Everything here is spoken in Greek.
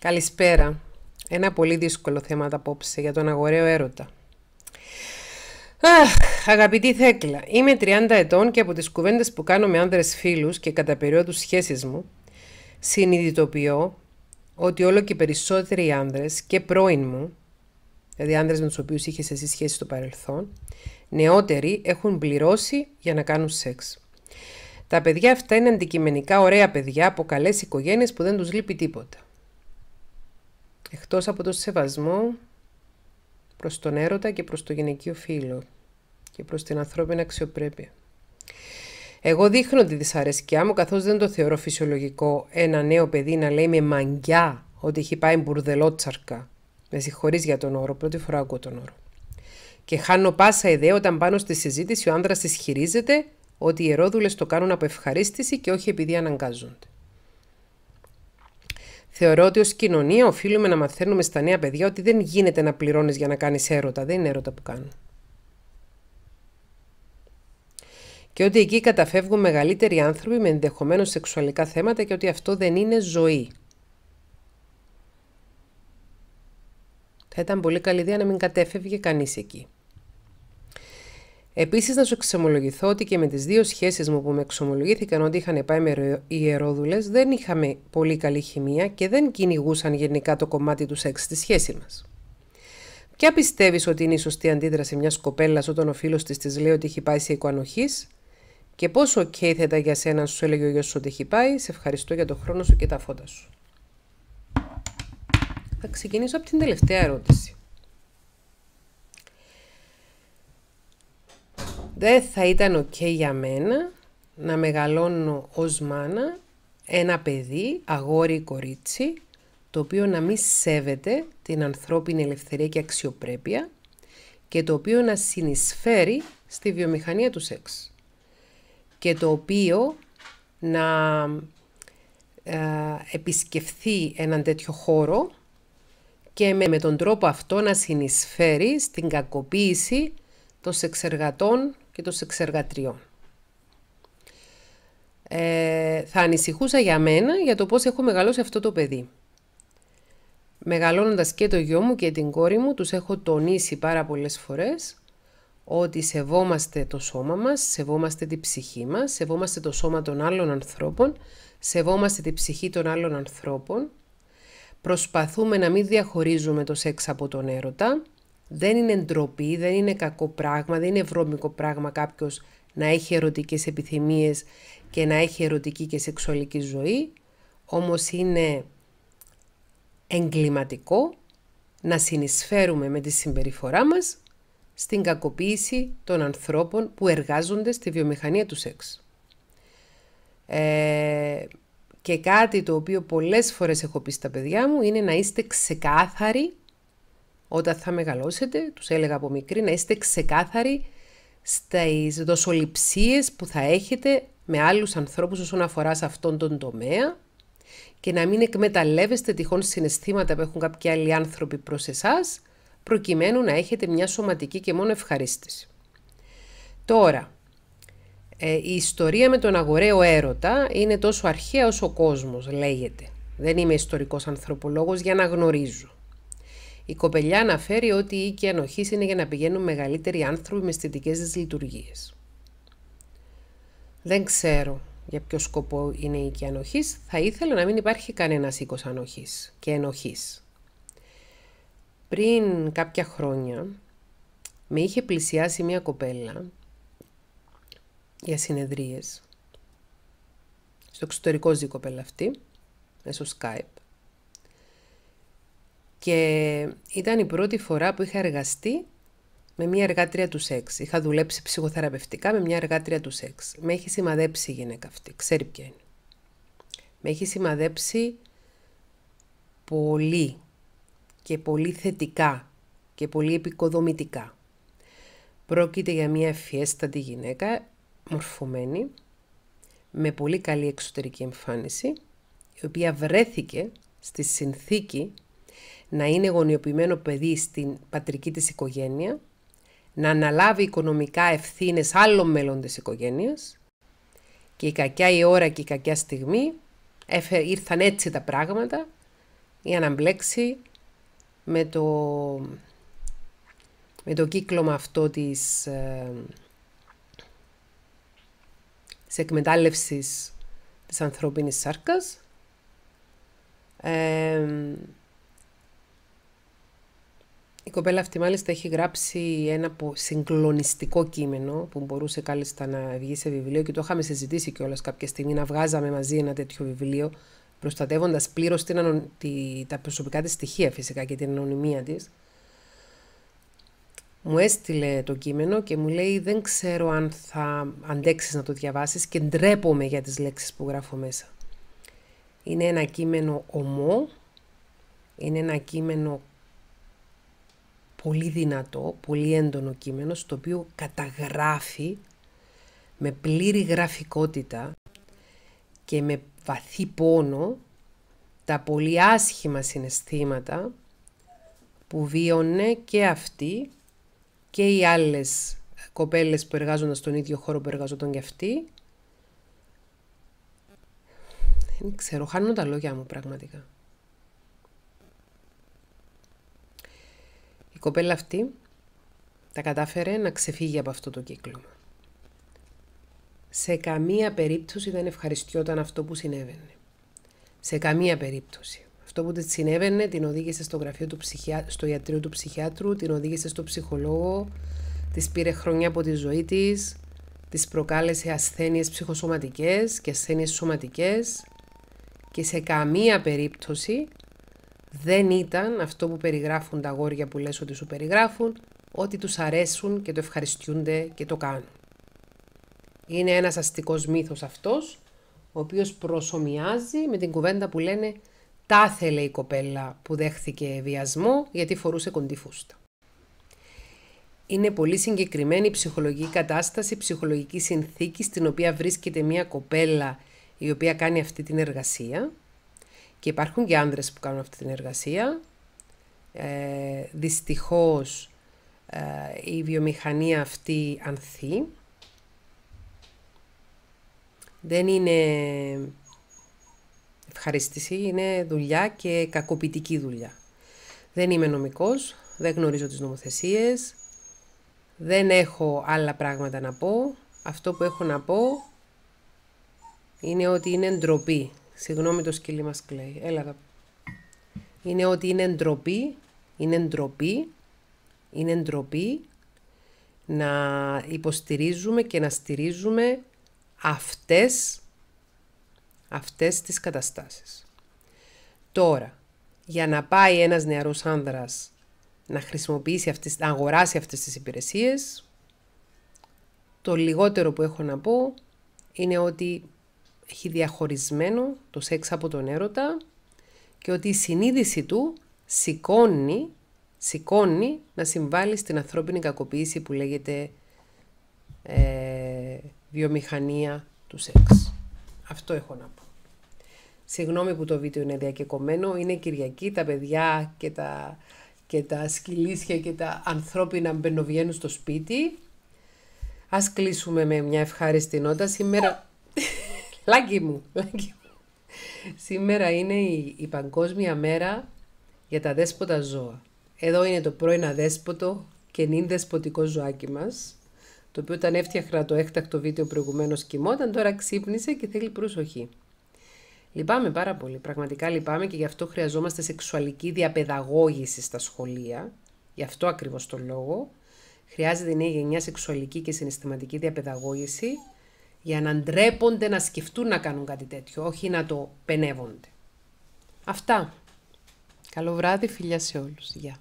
Καλησπέρα. Ένα πολύ δύσκολο θέμα απόψε για τον αγοραίο έρωτα. Αχ, αγαπητή Θέκλα, είμαι 30 ετών και από τις κουβέντες που κάνω με άνδρες φίλους και κατά περίοδου σχέσεις μου, συνειδητοποιώ ότι όλο και περισσότεροι άνδρες και πρώην μου, δηλαδή άνδρες με τους οποίους είχες εσύ σχέση στο παρελθόν, νεότεροι έχουν πληρώσει για να κάνουν σεξ. Τα παιδιά αυτά είναι αντικειμενικά ωραία παιδιά από καλές οικογένειες που δεν τους λείπει τίποτα εκτός από το σεβασμό προς τον έρωτα και προς το γυναικείο φίλο και προς την ανθρώπινη αξιοπρέπεια. Εγώ δείχνω τη δυσαρέσκειά μου καθώς δεν το θεωρώ φυσιολογικό ένα νέο παιδί να λέει με μαγκιά ότι έχει πάει μπουρδελότσαρκα. Με συγχωρείς για τον όρο, πρώτη φορά ακούω τον όρο. Και χάνω πάσα ιδέα όταν πάνω στη συζήτηση ο άνδρας ισχυρίζεται ότι οι ερόδουλες το κάνουν από ευχαρίστηση και όχι επειδή αναγκάζονται. Θεωρώ ότι ως κοινωνία οφείλουμε να μαθαίνουμε στα νέα παιδιά ότι δεν γίνεται να πληρώνεις για να κάνεις έρωτα. Δεν είναι έρωτα που κάνουν. Και ότι εκεί καταφεύγουν μεγαλύτεροι άνθρωποι με ενδεχομένως σεξουαλικά θέματα και ότι αυτό δεν είναι ζωή. Θα ήταν πολύ καλή ιδέα να μην κατέφευγε κανείς εκεί. Επίσης, να σου εξομολογηθώ ότι και με τις δύο σχέσεις μου που με εξομολογήθηκαν ότι είχαν πάει με ιερόδουλες, δεν είχαμε πολύ καλή χημεία και δεν κυνηγούσαν γενικά το κομμάτι του σεξ στη σχέση μας. Ποια πιστεύεις ότι είναι η σωστή αντίδραση μιας κοπέλας όταν ο φίλος της της λέει ότι έχει πάει σε οικοανοχής, και πόσο και θα για σένα σου έλεγε ο γιος σου ότι έχει πάει, σε ευχαριστώ για τον χρόνο σου και τα φώτα σου. Θα ξεκινήσω από την τελευταία ερώτηση. Δεν θα ήταν οκ για μένα να μεγαλώνω ως μάνα ένα παιδί, αγόρι ή κορίτσι, το οποίο να μην σέβεται την ανθρώπινη ελευθερία και αξιοπρέπεια και το οποίο να συνεισφέρει στη βιομηχανία του σεξ και το οποίο να ε, επισκεφθεί έναν τέτοιο χώρο και με, με τον τρόπο αυτό να συνεισφέρει στην κακοποίηση των σεξεργατών και των σεξεργατριών. Ε, θα ανησυχούσα για μένα για το πώς έχω μεγαλώσει αυτό το παιδί. Μεγαλώνοντας και το γιο μου και την κόρη μου, τους έχω τονίσει πάρα πολλές φορές ότι σεβόμαστε το σώμα μας, σεβόμαστε την ψυχή μας, σεβόμαστε το σώμα των άλλων ανθρώπων, σεβόμαστε την ψυχή των άλλων ανθρώπων, προσπαθούμε να μην διαχωρίζουμε το σεξ από τον έρωτα, δεν είναι ντροπή, δεν είναι κακό πράγμα, δεν είναι βρώμικο πράγμα κάποιος να έχει ερωτικές επιθυμίες και να έχει ερωτική και σεξουαλική ζωή, όμως είναι εγκληματικό να συνεισφέρουμε με τη συμπεριφορά μας στην κακοποίηση των ανθρώπων που εργάζονται στη βιομηχανία του σεξ. Ε, και κάτι το οποίο πολλές φορές έχω πει στα παιδιά μου είναι να είστε ξεκάθαροι όταν θα μεγαλώσετε, τους έλεγα από μικρή, να είστε ξεκάθαροι στις δοσοληψίες που θα έχετε με άλλους ανθρώπους όσον αφορά σε αυτόν τον τομέα και να μην εκμεταλλεύεστε τυχόν συναισθήματα που έχουν κάποιοι άλλοι άνθρωποι προς εσάς, προκειμένου να έχετε μια σωματική και μόνο ευχαρίστηση. Τώρα, ε, η ιστορία με τον αγοραίο έρωτα είναι τόσο αρχαία όσο ο κόσμος, λέγεται. Δεν είμαι ιστορικός ανθρωπολόγος για να γνωρίζω. Η κοπελιά αναφέρει ότι η οίκη ανοχή είναι για να πηγαίνουν μεγαλύτεροι άνθρωποι με αισθητικές δυσλειτουργίε. Δεν ξέρω για ποιο σκοπό είναι η οίκη ανοχή. Θα ήθελα να μην υπάρχει κανένας οίκος ανοχής και ενοχής. Πριν κάποια χρόνια, με είχε πλησιάσει μια κοπέλα για συνεδρίες. Στο εξωτερικό ζει η κοπέλα αυτή, μέσω Skype. Και ήταν η πρώτη φορά που είχα εργαστεί με μια εργάτρια του σεξ. Είχα δουλέψει ψυχοθεραπευτικά με μια εργάτρια του σεξ. Με έχει σημαδέψει η γυναίκα αυτή, ξέρει ποια είναι. Με έχει σημαδέψει πολύ και πολύ θετικά και πολύ επικοδομητικά. Πρόκειται για μια ευφιέστατη γυναίκα, μορφωμένη, με πολύ καλή εξωτερική εμφάνιση, η οποία βρέθηκε στη συνθήκη να είναι γονιοποιημένο παιδί στην πατρική της οικογένεια, να αναλάβει οικονομικά ευθύνες άλλων μέλων της οικογένειας και η κακιά η ώρα και η κακιά στιγμή ήρθαν έτσι τα πράγματα για να μπλέξει με το, με το κύκλωμα αυτό της, εκμετάλλευση της εκμετάλλευσης της ανθρώπινης σάρκας ε, κοπέλα αυτή μάλιστα έχει γράψει ένα συγκλονιστικό κείμενο που μπορούσε κάλλιστα να βγει σε βιβλίο και το είχαμε συζητήσει κιόλας κάποια στιγμή να βγάζαμε μαζί ένα τέτοιο βιβλίο προστατεύοντας πλήρως την ανο... τη... τα προσωπικά της στοιχεία φυσικά και την ανωνυμία της. Μου έστειλε το κείμενο και μου λέει δεν ξέρω αν θα αντέξεις να το διαβάσεις και ντρέπομαι για τις λέξεις που γράφω μέσα. Είναι ένα κείμενο ομό, είναι ένα κείμενο πολύ δυνατό, πολύ έντονο κείμενο, στο οποίο καταγράφει με πλήρη γραφικότητα και με βαθύ πόνο τα πολύ άσχημα συναισθήματα που βίωνε και αυτή και οι άλλες κοπέλες που εργάζονταν στον ίδιο χώρο που εργαζόταν και αυτή. Δεν ξέρω, χάνω τα λόγια μου πραγματικά. Η κοπέλα αυτή τα κατάφερε να ξεφύγει από αυτό το κύκλωμα. Σε καμία περίπτωση δεν ευχαριστιόταν αυτό που συνέβαινε. Σε καμία περίπτωση. Αυτό που της συνέβαινε την οδήγησε στο γραφείο του ψυχιά... στο ιατρείο του ψυχιάτρου, την οδήγησε στο ψυχολόγο, της πήρε χρόνια από τη ζωή της, της προκάλεσε ασθένειες ψυχοσωματικές και ασθένειες σωματικές και σε καμία περίπτωση δεν ήταν αυτό που περιγράφουν τα αγόρια που λες ότι σου περιγράφουν, ότι τους αρέσουν και το ευχαριστούνται και το κάνουν. Είναι ένας αστικός μύθος αυτός, ο οποίος προσωμιάζει με την κουβέντα που λένε «Τα θέλε η κοπέλα που δέχθηκε βιασμό γιατί φορούσε κοντιφούστα». Είναι πολύ συγκεκριμένη η ψυχολογική κατάσταση, η ψυχολογική συνθήκη στην οποία βρίσκεται μια κοπέλα η οποία κάνει αυτή την εργασία και υπάρχουν και άνδρες που κάνουν αυτή την εργασία. Ε, δυστυχώς ε, η βιομηχανία αυτή ανθεί. Δεν είναι ευχαρίστηση, είναι δουλειά και κακοποιητική δουλειά. Δεν είμαι νομικός, δεν γνωρίζω τις νομοθεσίες, δεν έχω άλλα πράγματα να πω. Αυτό που έχω να πω είναι ότι είναι ντροπή Συγγνώμη το σκυλί μας κλαίει. Έλα Είναι ότι είναι ντροπή, είναι ντροπή, είναι ντροπή να υποστηρίζουμε και να στηρίζουμε αυτές, αυτές τις καταστάσεις. Τώρα, για να πάει ένας νεαρός άνδρας να χρησιμοποιήσει αυτές, να αγοράσει αυτές τις υπηρεσίες, το λιγότερο που έχω να πω είναι ότι έχει διαχωρισμένο το σεξ από τον έρωτα και ότι η συνείδηση του σηκώνει, σηκώνει να συμβάλλει στην ανθρώπινη κακοποίηση που λέγεται ε, βιομηχανία του σεξ. Αυτό έχω να πω. Συγγνώμη που το βίντεο είναι διακεκομένο, είναι Κυριακή, τα παιδιά και τα, και τα σκυλίσια και τα ανθρώπινα μπαινοβγαίνουν στο σπίτι. Ας κλείσουμε με μια ευχάριστη νότα. Σήμερα Λάγκη μου, λάγκη μου. Σήμερα είναι η, η, Παγκόσμια Μέρα για τα Δέσποτα Ζώα. Εδώ είναι το πρώην αδέσποτο και νυν δεσποτικό ζωάκι μας, το οποίο όταν έφτιαχνα το έκτακτο βίντεο προηγουμένως κοιμόταν, τώρα ξύπνησε και θέλει προσοχή. Λυπάμαι πάρα πολύ, πραγματικά λυπάμαι και γι' αυτό χρειαζόμαστε σεξουαλική διαπαιδαγώγηση στα σχολεία, γι' αυτό ακριβώς το λόγο. Χρειάζεται η νέα γενιά σεξουαλική και συναισθηματική διαπαιδαγώγηση, για να ντρέπονται να σκεφτούν να κάνουν κάτι τέτοιο, όχι να το πενεύονται. Αυτά. Καλό βράδυ, φιλιά σε όλους. Γεια.